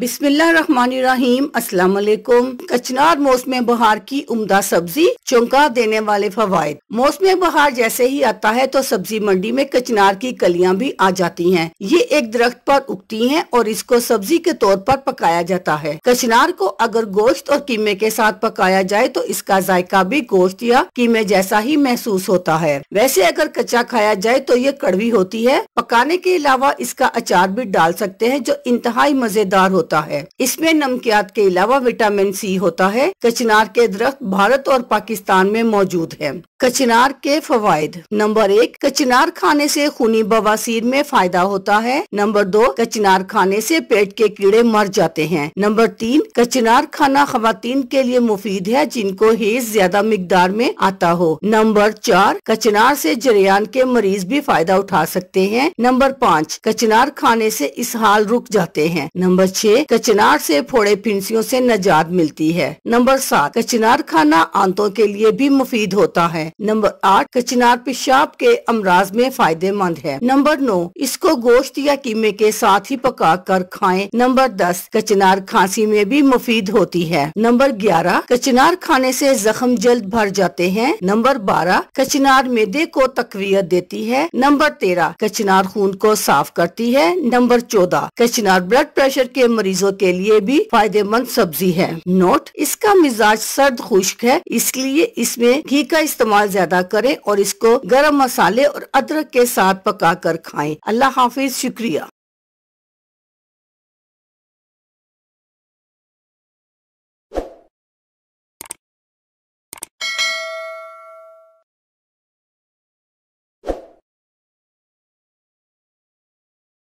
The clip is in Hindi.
बिस्मिल्लाम अस्सलाम वालेकुम कचनार मौसम बहार की उम्दा सब्जी चौंका देने वाले फवायद मौसम बहार जैसे ही आता है तो सब्जी मंडी में कचनार की कलियां भी आ जाती हैं। ये एक दरख्त पर उगती हैं और इसको सब्जी के तौर पर पकाया जाता है कचनार को अगर गोश्त और कीमे के साथ पकाया जाए तो इसका जायका भी गोश्त या कीमे जैसा ही महसूस होता है वैसे अगर कच्चा खाया जाए तो ये कड़वी होती है पकाने के अलावा इसका अचार भी डाल सकते हैं जो इंतहाई मजेदार होता होता है इसमें नमकियात के अलावा विटामिन सी होता है कचनार के दरख्त भारत और पाकिस्तान में मौजूद है कचनार के फवायद नंबर एक कचनार खाने से खूनी बवासीर में फायदा होता है नंबर दो कचनार खाने से पेट के कीड़े मर जाते हैं नंबर तीन कचनार खाना खातन के लिए मुफीद है जिनको हेज ज्यादा मकदार में आता हो नंबर चार कचनार से जरियान के मरीज भी फायदा उठा सकते हैं नंबर पाँच कचनार खाने से इसहाल रुक जाते हैं नंबर छह कचनार से फोड़े फिंसियों से नजात मिलती है नंबर सात कचनार खाना आंतों के लिए भी मुफीद होता है नंबर आठ कचनार पेशाब के अमराज में फायदेमंद है नंबर नौ इसको गोश्त या कीमे के साथ ही पका कर खाए नंबर दस कचनार खांसी में भी मुफीद होती है नंबर ग्यारह कचनार खाने से जख्म जल्द भर जाते हैं नंबर बारह कचनार मैदे को तकवीत देती है नंबर तेरह कचनार खून को साफ करती है नंबर चौदह कचनार ब्लड प्रेशर के मरीजों के लिए भी फायदेमंद सब्जी है नोट इसका मिजाज सर्द खुश्क है इसलिए इसमें घी का इस्तेमाल इस्तेमाल ज्यादा करें और इसको गर्म मसाले और अदरक के साथ पका कर खाएं अल्लाह हाफिज शुक्रिया